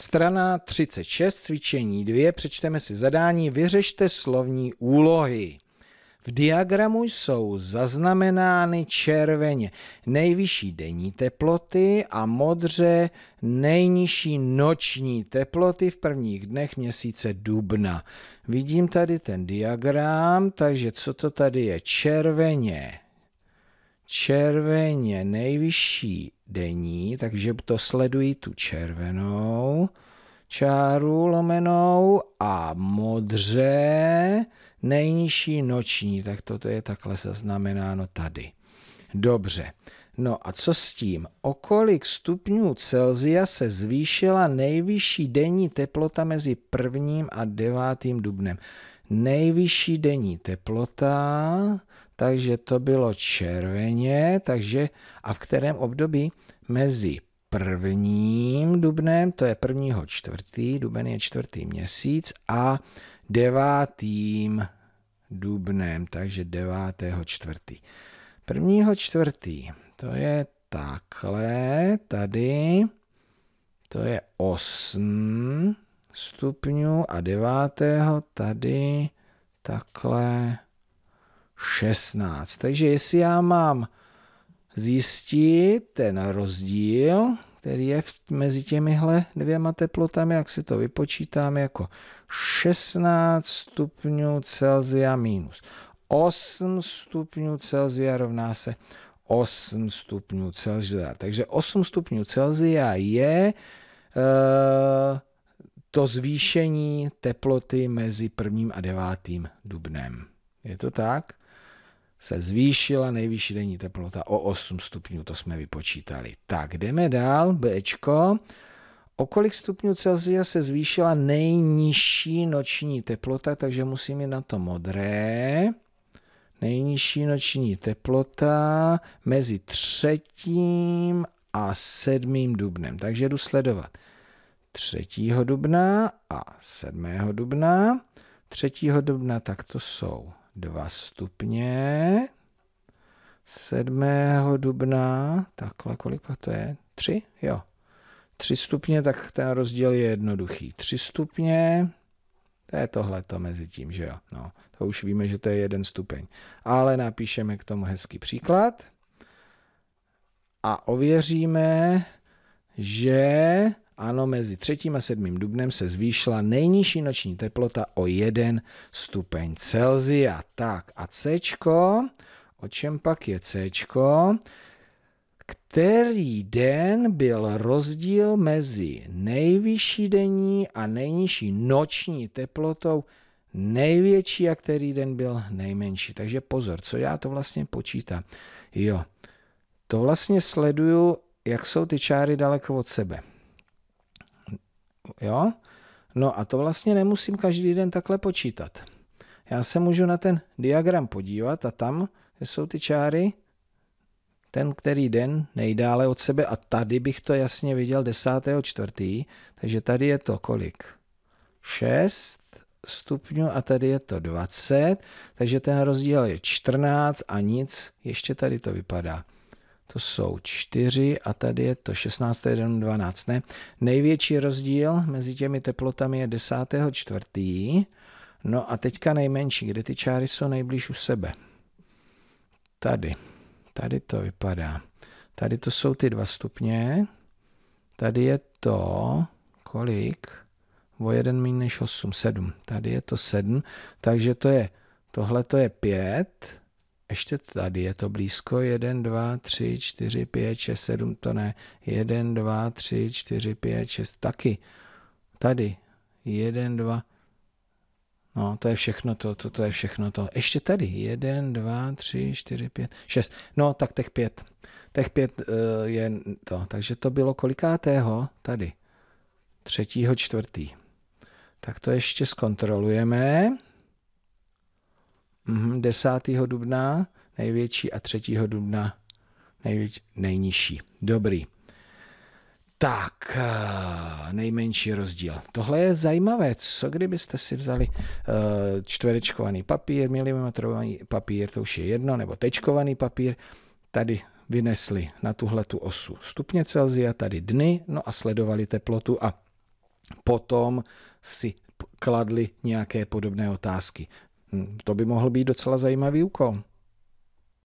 Strana 36, cvičení 2, přečteme si zadání, vyřešte slovní úlohy. V diagramu jsou zaznamenány červeně nejvyšší denní teploty a modře nejnižší noční teploty v prvních dnech měsíce dubna. Vidím tady ten diagram, takže co to tady je? Červeně červeně nejvyšší denní, takže to sledují tu červenou čáru lomenou a modře nejnižší noční, tak toto je takhle zaznamenáno tady. Dobře, no a co s tím? O kolik stupňů Celzia se zvýšila nejvyšší denní teplota mezi prvním a devátým dubnem? nejvyšší denní teplota, takže to bylo červeně, takže a v kterém období? Mezi prvním dubnem, to je prvního čtvrtý, duben je čtvrtý měsíc, a devátým dubnem, takže devátého čtvrtý. Prvního čtvrtý, to je takhle, tady, to je osm stupňů a devátého tady takhle 16. Takže jestli já mám zjistit ten rozdíl, který je mezi těmihle dvěma teplotami, jak si to vypočítám, jako 16 stupňů Celzia minus 8 stupňů Celzia rovná se 8 stupňů Celzia. Takže 8 stupňů Celzia je e, to zvýšení teploty mezi 1. a 9. dubnem. Je to tak? Se zvýšila nejvyšší denní teplota o 8 stupňů, to jsme vypočítali. Tak, jdeme dál, Bčko. O kolik stupňů Celsia se zvýšila nejnižší noční teplota, takže musím jít na to modré. Nejnižší noční teplota mezi třetím a sedmým dubnem, takže jdu sledovat. 3. dubna a 7. dubna. 3. dubna tak to jsou 2 stupně. 7. dubna, takhle kolik to je? 3? Jo. 3 stupně, tak ten rozdíl je jednoduchý. 3 stupně, to je tohle to mezi tím, že jo. No, to už víme, že to je jeden stupeň. Ale napíšeme k tomu hezký příklad a ověříme, že ano, mezi 3. a 7. dubnem se zvýšila nejnižší noční teplota o 1 stupeň Celsia. Tak a C, o čem pak je C? Který den byl rozdíl mezi nejvyšší denní a nejnižší noční teplotou největší a který den byl nejmenší. Takže pozor, co já to vlastně počítám. Jo, to vlastně sleduju, jak jsou ty čáry daleko od sebe. Jo? No a to vlastně nemusím každý den takhle počítat. Já se můžu na ten diagram podívat a tam, kde jsou ty čáry, ten který den nejdále od sebe a tady bych to jasně viděl 10.4., čtvrtý, takže tady je to kolik? 6 stupňů a tady je to 20, takže ten rozdíl je 14 a nic, ještě tady to vypadá to jsou čtyři a tady je to 16. 1, 12, ne? Největší rozdíl mezi těmi teplotami je 10. čtvrtý. No a teďka nejmenší, kde ty čáry jsou nejblíž u sebe. Tady. Tady to vypadá. Tady to jsou ty dva stupně. Tady je to, kolik? O jeden méně než 8, 7. Tady je to 7, takže to je, tohle to je 5, ještě tady je to blízko, 1, 2, 3, 4, 5, 6, 7, to ne, 1, 2, 3, 4, 5, 6, taky, tady, 1, 2, No, to je všechno to, to, to je všechno to. Ještě tady, 1, 2, 3, 4, 5, 6. No, tak těch 5. Těch 5 uh, eh, je to. Takže to bylo kolikátého tady? 3. 4. Tak to ještě zkontrolujeme. Mm, 10. dubna největší a 3. dubna největší, nejnižší. Dobrý. Tak, eh, nejmenší rozdíl. Tohle je zajímavé. Co kdybyste si vzali eh, čtverečkovaný papír, milimetrový papír, to už je jedno, nebo tečkovaný papír, tady vynesli na tuhle tu osu stupně Celzia, tady dny, no a sledovali teplotu a potom si kladli nějaké podobné otázky. Hm, to by mohl být docela zajímavý úkol.